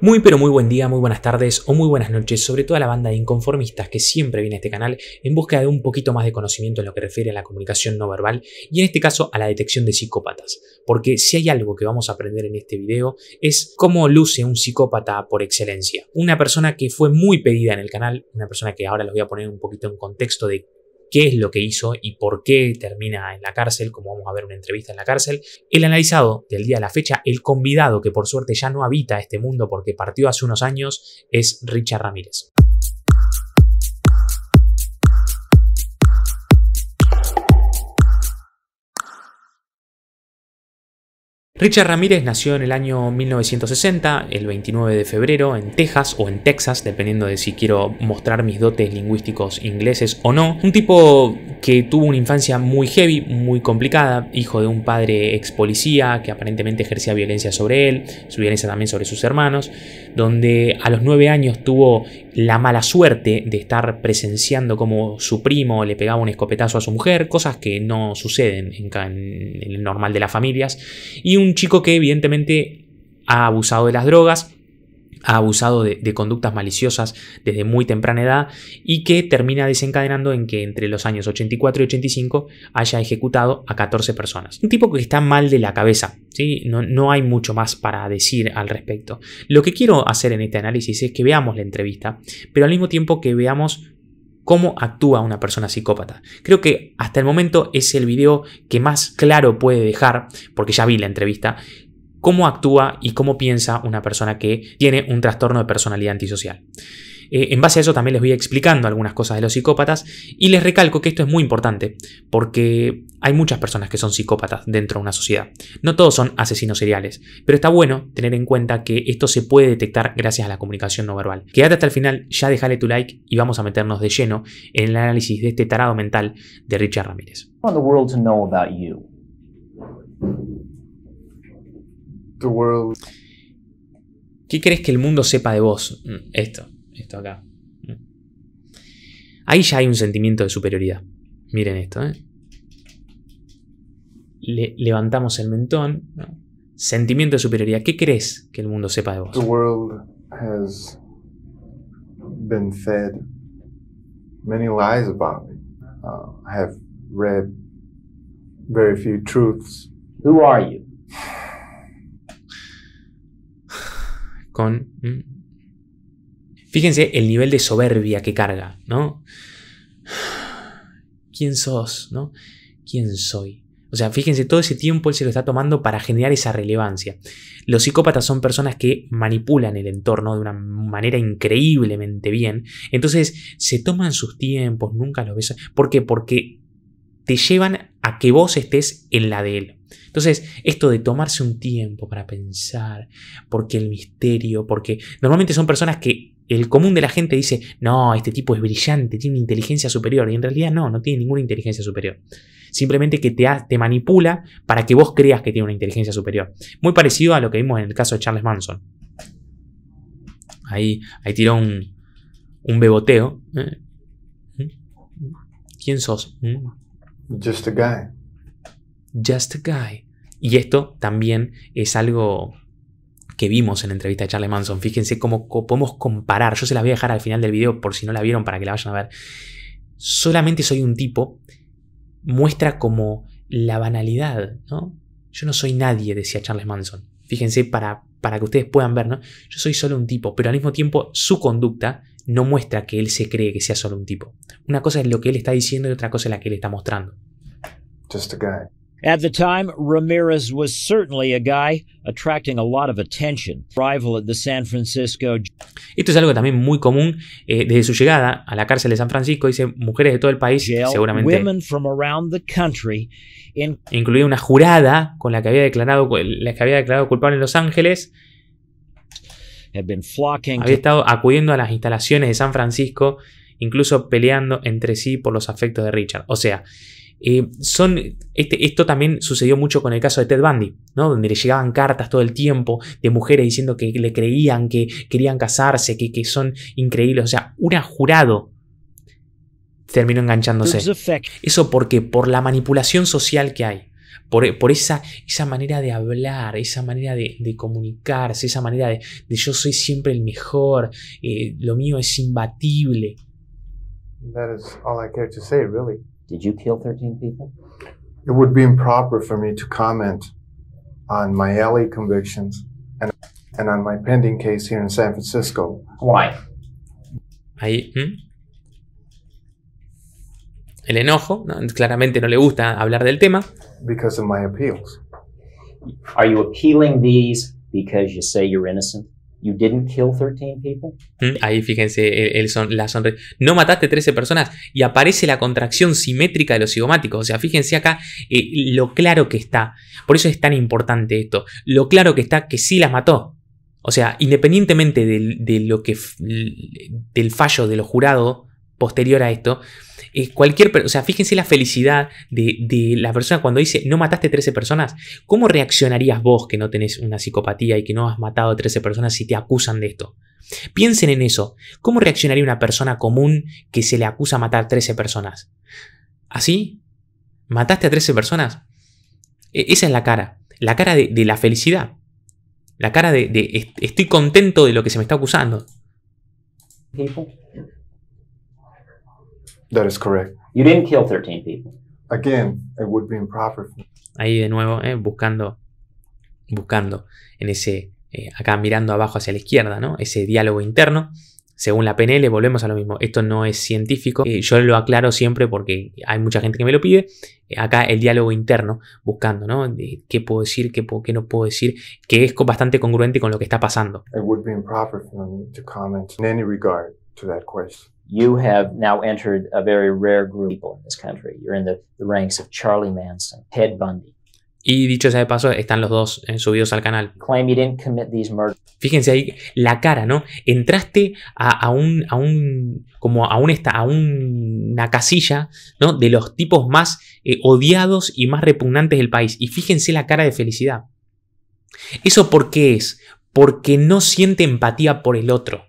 Muy pero muy buen día, muy buenas tardes o muy buenas noches, sobre todo a la banda de inconformistas que siempre viene a este canal en busca de un poquito más de conocimiento en lo que refiere a la comunicación no verbal y en este caso a la detección de psicópatas. Porque si hay algo que vamos a aprender en este video es cómo luce un psicópata por excelencia. Una persona que fue muy pedida en el canal, una persona que ahora los voy a poner un poquito en contexto de qué es lo que hizo y por qué termina en la cárcel, como vamos a ver una entrevista en la cárcel, el analizado del día a la fecha, el convidado que por suerte ya no habita este mundo porque partió hace unos años, es Richard Ramírez. Richard Ramírez nació en el año 1960, el 29 de febrero, en Texas o en Texas, dependiendo de si quiero mostrar mis dotes lingüísticos ingleses o no. Un tipo que tuvo una infancia muy heavy, muy complicada, hijo de un padre ex policía que aparentemente ejercía violencia sobre él, su violencia también sobre sus hermanos, donde a los 9 años tuvo la mala suerte de estar presenciando como su primo le pegaba un escopetazo a su mujer, cosas que no suceden en, en el normal de las familias, y un un chico que evidentemente ha abusado de las drogas, ha abusado de, conductas maliciosas desde muy temprana edad y que termina desencadenando en que entre los años 84 y 85 haya ejecutado a 14 personas. Un tipo que está mal de la cabeza, no, no hay mucho más para decir al respecto. Lo que quiero hacer en este análisis es que veamos la entrevista, pero al mismo tiempo que veamos cómo actúa una persona psicópata. Creo que hasta el momento es el video que más claro puede dejar, porque ya vi la entrevista, cómo actúa y cómo piensa una persona que tiene un trastorno de personalidad antisocial. Eh, en base a eso también les voy explicando algunas cosas de los psicópatas y les recalco que esto es muy importante porque hay muchas personas que son psicópatas dentro de una sociedad. No todos son asesinos seriales, pero está bueno tener en cuenta que esto se puede detectar gracias a la comunicación no verbal. Quédate hasta el final, ya déjale tu like y vamos a meternos de lleno en el análisis de este tarado mental de Richard Ramírez. ¿Qué crees que el mundo sepa de vos? Mm, esto esto acá. Mm. Ahí ya hay un sentimiento de superioridad. Miren esto, ¿eh? levantamos el mentón. Sentimiento de superioridad. ¿Qué crees que el mundo sepa de vos? Con Fíjense el nivel de soberbia que carga, ¿no? ¿Quién sos, no? ¿Quién soy? O sea, fíjense, todo ese tiempo él se lo está tomando para generar esa relevancia. Los psicópatas son personas que manipulan el entorno de una manera increíblemente bien. Entonces, se toman sus tiempos, nunca los ves. ¿Por qué? Porque te llevan a que vos estés en la de él. Entonces, esto de tomarse un tiempo para pensar, porque el misterio, porque normalmente son personas que el común de la gente dice, no, este tipo es brillante, tiene inteligencia superior. Y en realidad no, no tiene ninguna inteligencia superior. Simplemente que te, manipula para que vos creas que tiene una inteligencia superior. Muy parecido a lo que vimos en el caso de Charles Manson. Ahí, ahí tiró un, un beboteo. ¿eh? ¿Mm? ¿Quién sos? ¿Mm? Just a guy. Just a guy. Y esto también es algo que vimos en la entrevista de Charles Manson. Fíjense cómo podemos comparar. Yo se las voy a dejar al final del video por si no la vieron para que la vayan a ver. Solamente soy un tipo muestra como la banalidad, Yo no soy nadie, decía Charles Manson. Fíjense para, para que ustedes puedan ver, Yo soy solo un tipo, pero al mismo tiempo su conducta no muestra que él se cree que sea solo un tipo. Una cosa es lo que él está diciendo y otra cosa es la que él está mostrando. Just a guy. Esto es algo también muy común eh, desde su llegada a la cárcel de San Francisco. Dice mujeres de todo el país, seguramente. Country, incluía una jurada con la que había declarado, la que había declarado culpable en Los Ángeles. Había estado acudiendo a las instalaciones de San Francisco, incluso peleando entre sí por los afectos de Richard. O sea, eh, son, este, esto también sucedió mucho con el caso de Ted Bundy, ¿no? donde le llegaban cartas todo el tiempo de mujeres diciendo que le creían, que querían casarse, que, que son increíbles. O sea, un jurado terminó enganchándose. Eso porque por la manipulación social que hay. Por, por esa, esa, manera de hablar, esa manera de, comunicarse, esa manera de, yo soy siempre el mejor, eh, lo mío es imbatible. Did you kill 13 people? It would be improper for me to comment on my LA convictions and, and on my pending case here in San Francisco. Why? Ahí. ¿hmm? El enojo, no, claramente no le gusta hablar del tema. Because of my appeals. Are you appealing these because you say you're innocent? You didn't kill 13 people. Mm, ahí fíjense e, son, la sonrisa. No mataste 13 personas y aparece la contracción simétrica de los cigomáticos. O sea, fíjense acá eh, lo claro que está. Por eso es tan importante esto. Lo claro que está que sí las mató. O sea, independientemente lo que, del fallo de los jurados posterior a esto, eh, cualquier, o sea, fíjense la felicidad de, la persona cuando dice, no mataste 13 personas, ¿cómo reaccionarías vos que no tenés una psicopatía y que no has matado a 13 personas si te acusan de esto? Piensen en eso, ¿cómo reaccionaría una persona común que se le acusa matar 13 personas? ¿Así? ¿Mataste a 13 personas? E-, esa es la cara, la cara de, la felicidad, la cara de, estoy contento de lo que se me está acusando. That is correct. You didn't kill 13 people. Again, it would be improper. Ahí de nuevo, eh, buscando, buscando en ese, eh, acá mirando abajo hacia la izquierda, ¿no? Ese diálogo interno. Según la PNL, volvemos a lo mismo. Esto no es científico. y eh, yo lo aclaro siempre porque hay mucha gente que me lo pide. Eh, acá el diálogo interno, buscando, ¿no? ¿Qué puedo decir? Qué, puedo, ¿Qué no puedo decir? Que es bastante congruente con lo que está pasando. It would be improper for me to comment in any regard to that question you have now entered a very rare group in this country. You're in the, ranks of Charlie Ted Bundy. Y dicho sea de paso, están los dos eh, subidos al canal. Fíjense ahí la cara, ¿no? Entraste a, un, a un, como a un a una casilla, ¿no? De los tipos más eh, odiados y más repugnantes del país. Y fíjense la cara de felicidad. ¿Eso por qué es? Porque no siente empatía por el otro.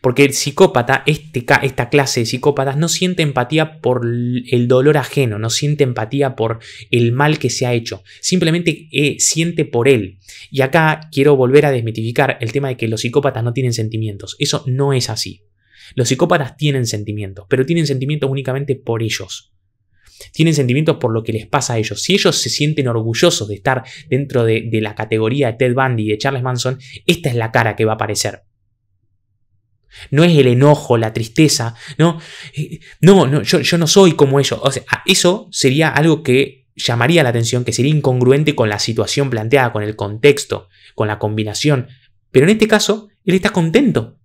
Porque el psicópata, este esta clase de psicópatas, no siente empatía por el dolor ajeno, no siente empatía por el mal que se ha hecho, simplemente eh, siente por él. Y acá quiero volver a desmitificar el tema de que los psicópatas no tienen sentimientos. Eso no es así. Los psicópatas tienen sentimientos, pero tienen sentimientos únicamente por ellos. Tienen sentimientos por lo que les pasa a ellos. Si ellos se sienten orgullosos de estar dentro de, de la categoría de Ted Bundy y de Charles Manson, esta es la cara que va a aparecer. No es el enojo, la tristeza, no, eh, no, no yo, no soy como ellos. O sea, ah, eso sería algo que llamaría la atención, que sería incongruente con la situación planteada, con el contexto, con la combinación. Pero en este caso, él está contento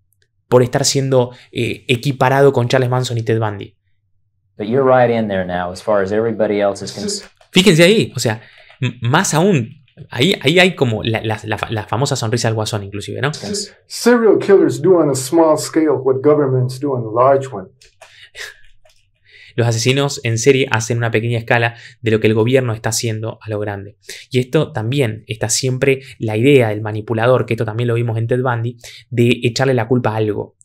por estar siendo eh, equiparado con Charles Manson y Ted Bundy. Fíjense ahí, o sea, más aún, Ahí, hay como la, famosa sonrisa del guasón, inclusive, ¿no? Serial killers do on a small scale what governments do on large one. Los asesinos en serie hacen una pequeña escala de lo que el gobierno está haciendo a lo grande. Y esto también está siempre la idea del manipulador, que esto también lo vimos en Ted Bundy, de echarle la culpa a algo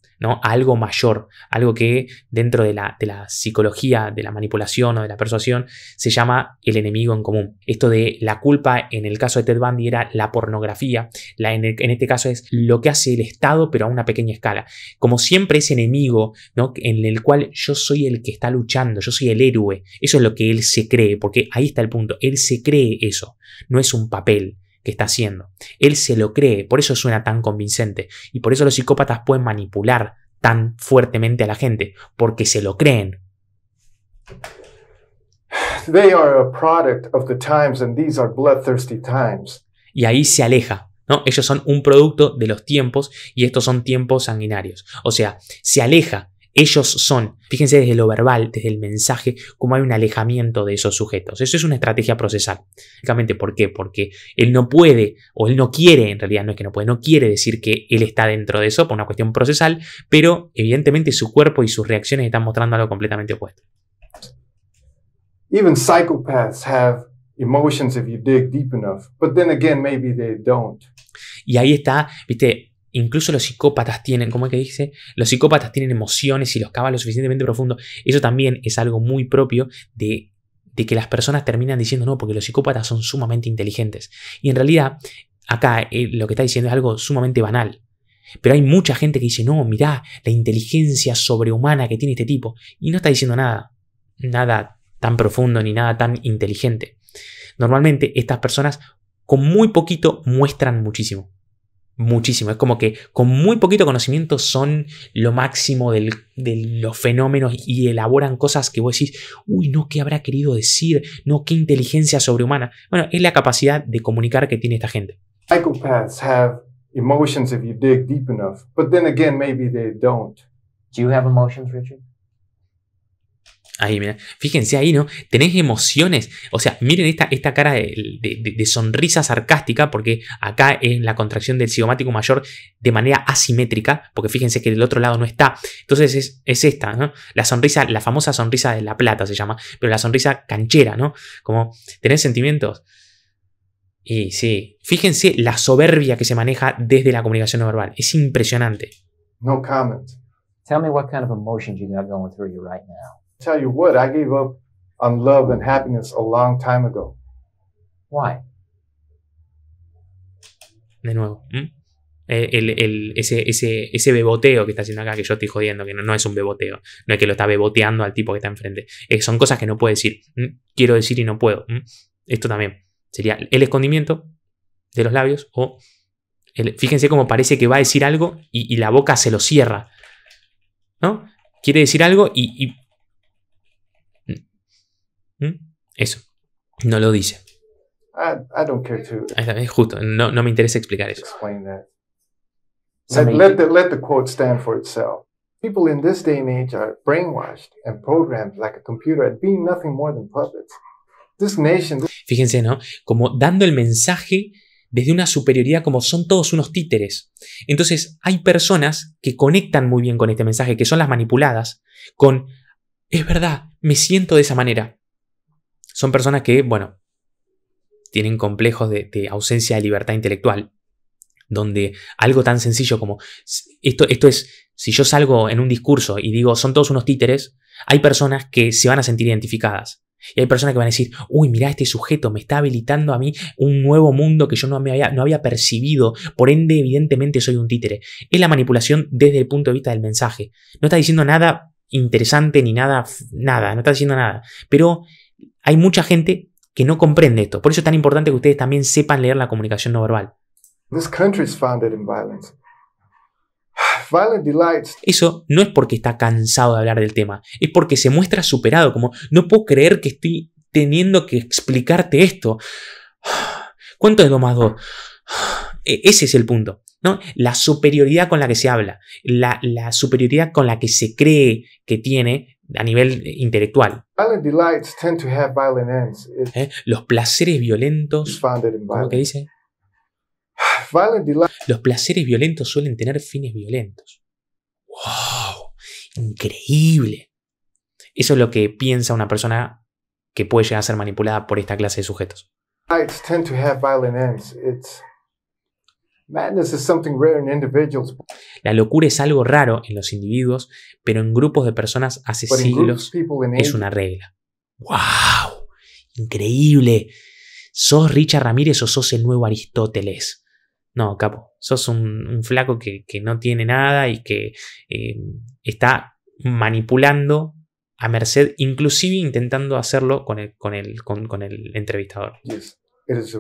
algo mayor, algo que dentro de la, psicología, de la manipulación o de la persuasión, se llama el enemigo en común. Esto de la culpa en el caso de Ted Bundy era la pornografía, en, este caso es lo que hace el Estado, pero a una pequeña escala. Como siempre ese enemigo, En el cual yo soy el que está luchando, yo soy el héroe, eso es lo que él se cree, porque ahí está el punto, él se cree eso, no es un papel que está haciendo. Él se lo cree, por eso suena tan convincente y por eso los psicópatas pueden manipular tan fuertemente a la gente, porque se lo creen. Y ahí se aleja, ¿no? Ellos son un producto de los tiempos y estos son tiempos sanguinarios. O sea, se aleja ellos son. Fíjense desde lo verbal, desde el mensaje, cómo hay un alejamiento de esos sujetos. Eso es una estrategia procesal. ¿por qué? Porque él no puede, o él no quiere, en realidad no es que no puede, no quiere decir que él está dentro de eso por una cuestión procesal, pero evidentemente su cuerpo y sus reacciones están mostrando algo completamente opuesto. Y ahí está, viste, Incluso los psicópatas tienen, ¿cómo es que dice? Los psicópatas tienen emociones y los cavan lo suficientemente profundo. Eso también es algo muy propio de, que las personas terminan diciendo no, porque los psicópatas son sumamente inteligentes. Y en realidad, acá eh, lo que está diciendo es algo sumamente banal. Pero hay mucha gente que dice, no, mirá, la inteligencia sobrehumana que tiene este tipo. Y no está diciendo nada, nada tan profundo ni nada tan inteligente. Normalmente estas personas con muy poquito muestran muchísimo muchísimo. Es como que con muy poquito conocimiento son lo máximo de los fenómenos y elaboran cosas que vos decís, uy, no, ¿qué habrá querido decir? No, qué inteligencia sobrehumana. Bueno, es la capacidad de comunicar que tiene esta gente. Psychopaths have emotions if you dig deep enough, but then again, maybe they don't. Do you have emotions, Richard? Ahí, mira. Fíjense ahí, ¿no? Tenés emociones. O sea, miren esta, esta cara de, sonrisa sarcástica, porque acá es la contracción del cigomático mayor de manera asimétrica, porque fíjense que del otro lado no está. Entonces es, esta, ¿no? La sonrisa, la famosa sonrisa de la plata se llama, pero la sonrisa canchera, ¿no? Como, ¿tenés sentimientos? Y sí, fíjense la soberbia que se maneja desde la comunicación no verbal. Es impresionante. No comment. Tell me what kind of going de nuevo. ¿Mm? Eh, el, ese, beboteo que está haciendo acá, que yo estoy jodiendo, que no, es un beboteo, no es que lo está beboteando al tipo que está enfrente. Eh, son cosas que no puede decir. ¿Mm? Quiero decir y no puedo. ¿Mm? Esto también sería el escondimiento de los labios o fíjense cómo parece que va a decir algo y, la boca se lo cierra. ¿No? Quiere decir algo y Eso. No lo dice. Es justo, no, me interesa explicar eso. Fíjense, ¿no? Como dando el mensaje desde una superioridad como son todos unos títeres. Entonces hay personas que conectan muy bien con este mensaje, que son las manipuladas, con, es verdad, me siento de esa manera son personas que, bueno, tienen complejos de, ausencia de libertad intelectual, donde algo tan sencillo como esto, esto es, si yo salgo en un discurso y digo, son todos unos títeres, hay personas que se van a sentir identificadas. Y hay personas que van a decir, uy, mirá, este sujeto me está habilitando a mí un nuevo mundo que yo no, me había, no había percibido, por ende, evidentemente soy un títere. Es la manipulación desde el punto de vista del mensaje. No está diciendo nada interesante ni nada, nada, no está diciendo nada. Pero hay mucha gente que no comprende esto. Por eso es tan importante que ustedes también sepan leer la comunicación no verbal. Eso no es porque está cansado de hablar del tema, es porque se muestra superado, como no puedo creer que estoy teniendo que explicarte esto. ¿Cuánto es lo más 2? E, ese es el punto. ¿no? La superioridad con la que se habla, la superioridad con la que se cree que tiene a nivel intelectual. ¿Eh? Los placeres violentos. lo que dice? Los placeres violentos suelen tener fines violentos. ¡Wow! Increíble. Eso es lo que piensa una persona que puede llegar a ser manipulada por esta clase de sujetos. La locura es algo raro en los individuos, pero en grupos de personas hace siglos es una regla. ¡Wow! Increíble. ¿Sos Richard Ramírez o sos el nuevo Aristóteles? No, capo, sos un, flaco que, no tiene nada y que eh, está manipulando a merced, inclusive intentando hacerlo con el, con el entrevistador. Yes, it is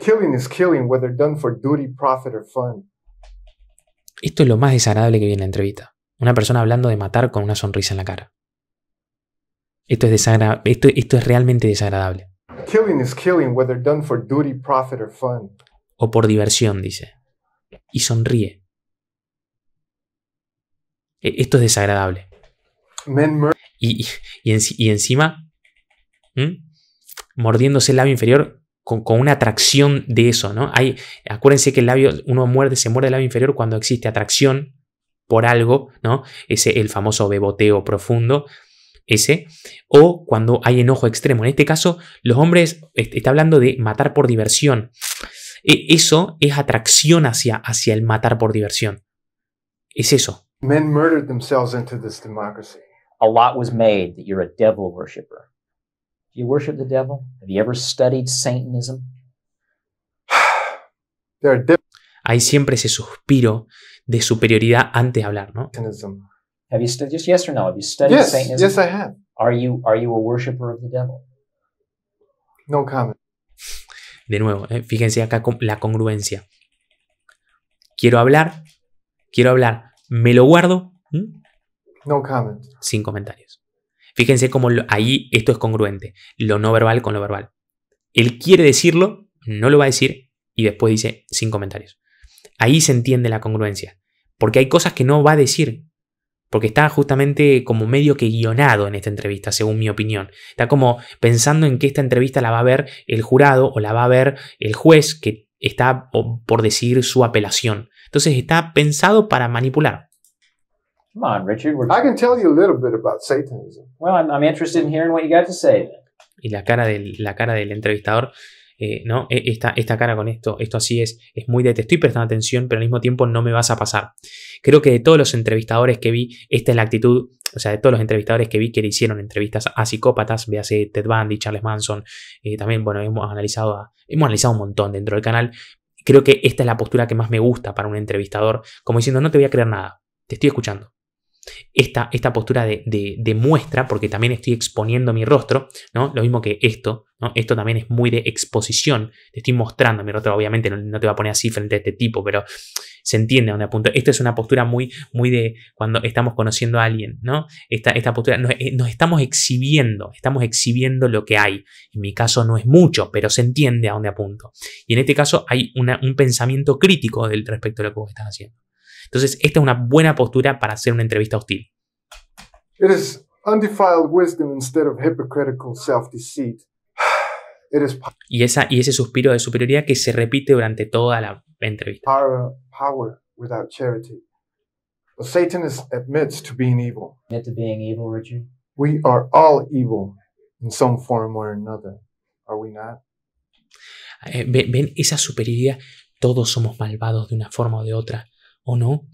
Killing is killing, whether done for duty, profit or fun. Esto es lo más desagradable que viene en la entrevista. Una persona hablando de matar con una sonrisa en la cara. Esto es, esto, esto es realmente desagradable. or O por diversión, dice. Y sonríe. E, esto es desagradable. Y, y, y, encima, mordiéndose el labio inferior con, una atracción de eso, ¿no? Hay, acuérdense que el labio, uno muerde, se muerde el labio inferior cuando existe atracción por algo, ¿no? Ese, el famoso beboteo profundo, ese, o cuando hay enojo extremo. En este caso, los hombres, este, está hablando de matar por diversión. E, eso es atracción hacia, hacia el matar por diversión. Es eso. Men murdered themselves into this democracy. A lot was made that you're a devil worshipper. Do you worship the devil? Have you ever studied Satanism? Hay siempre ese suspiro de superioridad antes de hablar, ¿no? Have you studied just yes no? Have you studied yes, Satanism? Yes, I have. Are you are you a worshipper of the devil? No comment. De nuevo, eh, fíjense acá la congruencia. Quiero hablar, quiero hablar, me lo guardo. No comment. Sin comentarios. Fíjense cómo ahí esto es congruente, lo no verbal con lo verbal. Él quiere decirlo, no lo va a decir y después dice sin comentarios. Ahí se entiende la congruencia, porque hay cosas que no va a decir, porque está justamente como medio que guionado en esta entrevista, según mi opinión. Está como pensando en que esta entrevista la va a ver el jurado o la va a ver el juez que está por decir su apelación. Entonces está pensado para manipular. Y la cara del, la cara del entrevistador, eh, ¿no? E, esta, esta cara con esto, esto así es, es muy de te estoy prestando atención, pero al mismo tiempo no me vas a pasar. Creo que de todos los entrevistadores que vi, esta es la actitud o sea, de todos los entrevistadores que vi que le hicieron entrevistas a psicópatas, véase Ted Bundy, Charles Manson, eh, también, bueno, hemos analizado, hemos analizado un montón dentro del canal. Creo que esta es la postura que más me gusta para un entrevistador, como diciendo, no te voy a creer nada, te estoy escuchando esta, postura de, muestra, porque también estoy exponiendo mi rostro, Lo mismo que esto, Esto también es muy de exposición, te estoy mostrando mi rostro, obviamente no, te va a poner así frente a este tipo, pero se entiende a dónde apunto Esto es una postura muy, muy de cuando estamos conociendo a alguien, ¿no? Esta, postura, eh, nos, estamos exhibiendo, estamos exhibiendo lo que hay. En mi caso no es mucho, pero se entiende a dónde apunto. Y en este caso hay un pensamiento crítico del respecto a lo que vos estás haciendo. Entonces, esta es una buena postura para hacer una entrevista hostil. It is undefiled wisdom instead of hypocritical self-deceit. y, esa, y ese suspiro de superioridad que se repite durante toda la entrevista. Power, power without charity. But Satan admits to being evil. Admit to being evil, Richard. We are all evil in some form or another, are we not? Eh, ven, ven esa superioridad. Todos somos malvados de una forma o de otra o no.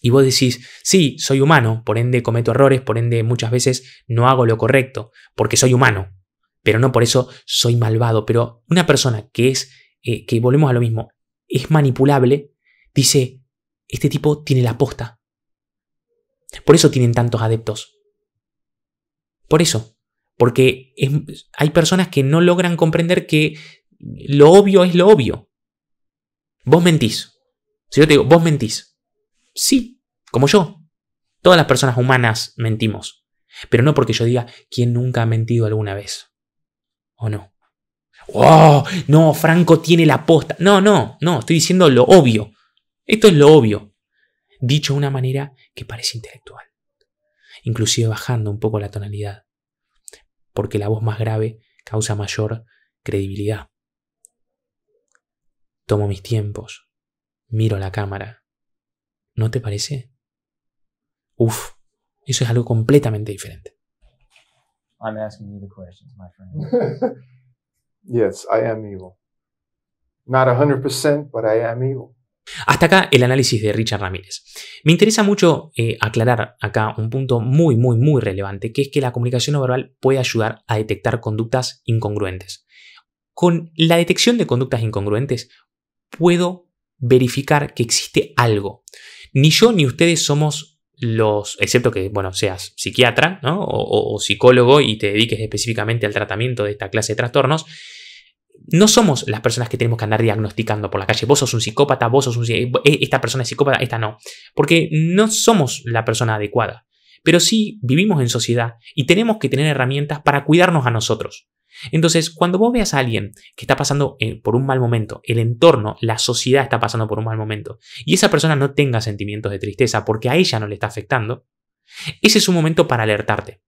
Y vos decís, sí, soy humano, por ende cometo errores, por ende muchas veces no hago lo correcto, porque soy humano, pero no por eso soy malvado. Pero una persona que es, eh, que volvemos a lo mismo, es manipulable, dice, este tipo tiene la posta. Por eso tienen tantos adeptos. Por eso. Porque hay personas que no logran comprender que lo obvio es lo obvio. Vos mentís, si yo te digo, vos mentís. Sí, como yo. Todas las personas humanas mentimos. Pero no porque yo diga, ¿quién nunca ha mentido alguna vez? ¿O no? ¡Oh! No, Franco tiene la posta. No, no, no, estoy diciendo lo obvio. Esto es lo obvio. Dicho de una manera que parece intelectual. Inclusive bajando un poco la tonalidad. Porque la voz más grave causa mayor credibilidad. Tomo mis tiempos, miro la cámara. ¿No te parece? Uf, eso es algo completamente diferente. 100%, but I am evil. Hasta acá el análisis de Richard Ramírez. Me interesa mucho eh, aclarar acá un punto muy, muy, muy relevante, que es que la comunicación no verbal puede ayudar a detectar conductas incongruentes. Con la detección de conductas incongruentes, puedo verificar que existe algo. Ni yo ni ustedes somos los, excepto que, bueno, seas psiquiatra o, psicólogo y te dediques específicamente al tratamiento de esta clase de trastornos, no somos las personas que tenemos que andar diagnosticando por la calle. Vos sos un psicópata, vos sos un... Eh, esta persona es psicópata, esta no. Porque no somos la persona adecuada. Pero sí vivimos en sociedad y tenemos que tener herramientas para cuidarnos a nosotros. Entonces, cuando vos veas a alguien que está pasando eh, por un mal momento, el entorno, la sociedad está pasando por un mal momento, y esa persona no tenga sentimientos de tristeza porque a ella no le está afectando, ese es un momento para alertarte.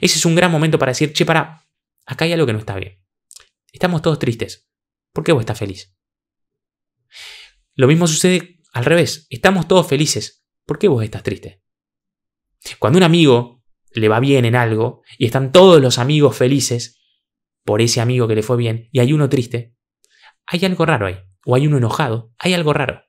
Ese es un gran momento para decir, che, para, acá hay algo que no está bien. Estamos todos tristes. ¿Por qué vos estás feliz? Lo mismo sucede al revés. Estamos todos felices. ¿Por qué vos estás triste? Cuando un amigo le va bien en algo y están todos los amigos felices, por ese amigo que le fue bien y hay uno triste, hay algo raro ahí. O hay uno enojado, hay algo raro.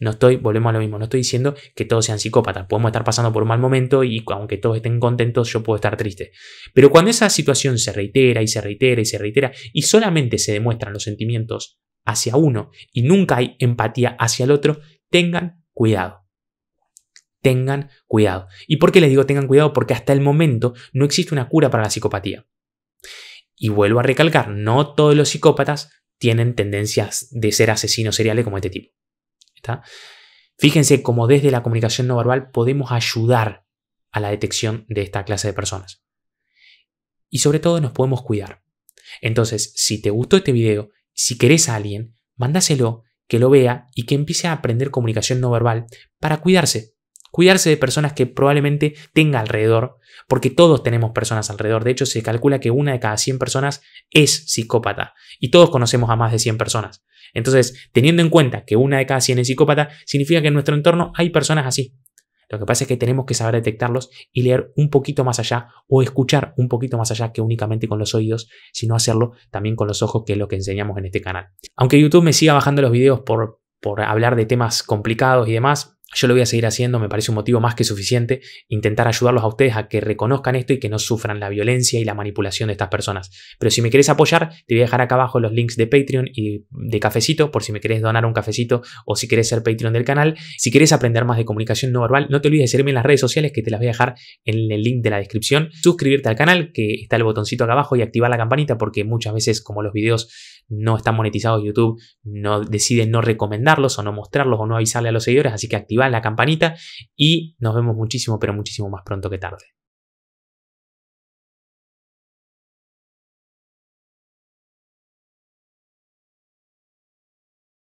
No estoy, volvemos a lo mismo, no estoy diciendo que todos sean psicópatas. Podemos estar pasando por un mal momento y aunque todos estén contentos, yo puedo estar triste. Pero cuando esa situación se reitera y se reitera y se reitera y solamente se demuestran los sentimientos hacia uno y nunca hay empatía hacia el otro, tengan cuidado. Tengan cuidado. ¿Y por qué les digo tengan cuidado? Porque hasta el momento no existe una cura para la psicopatía. Y vuelvo a recalcar, no todos los psicópatas tienen tendencias de ser asesinos seriales como este tipo. ¿Está? Fíjense cómo desde la comunicación no verbal podemos ayudar a la detección de esta clase de personas. Y sobre todo nos podemos cuidar. Entonces, si te gustó este video, si querés a alguien, mándaselo, que lo vea y que empiece a aprender comunicación no verbal para cuidarse, Cuidarse de personas que probablemente tenga alrededor, porque todos tenemos personas alrededor. De hecho, se calcula que una de cada 100 personas es psicópata y todos conocemos a más de 100 personas. Entonces, teniendo en cuenta que una de cada 100 es psicópata, significa que en nuestro entorno hay personas así. Lo que pasa es que tenemos que saber detectarlos y leer un poquito más allá o escuchar un poquito más allá que únicamente con los oídos, sino hacerlo también con los ojos, que es lo que enseñamos en este canal. Aunque YouTube me siga bajando los videos por, por hablar de temas complicados y demás, yo lo voy a seguir haciendo, me parece un motivo más que suficiente intentar ayudarlos a ustedes a que reconozcan esto y que no sufran la violencia y la manipulación de estas personas. Pero si me querés apoyar, te voy a dejar acá abajo los links de Patreon y de cafecito por si me querés donar un cafecito o si querés ser Patreon del canal. Si querés aprender más de comunicación no verbal, no te olvides de seguirme en las redes sociales que te las voy a dejar en el link de la descripción. Suscribirte al canal, que está el botoncito acá abajo y activar la campanita porque muchas veces como los videos no están monetizados, YouTube no decide no recomendarlos o no mostrarlos o no avisarle a los seguidores, así que activa la campanita y nos vemos muchísimo, pero muchísimo más pronto que tarde.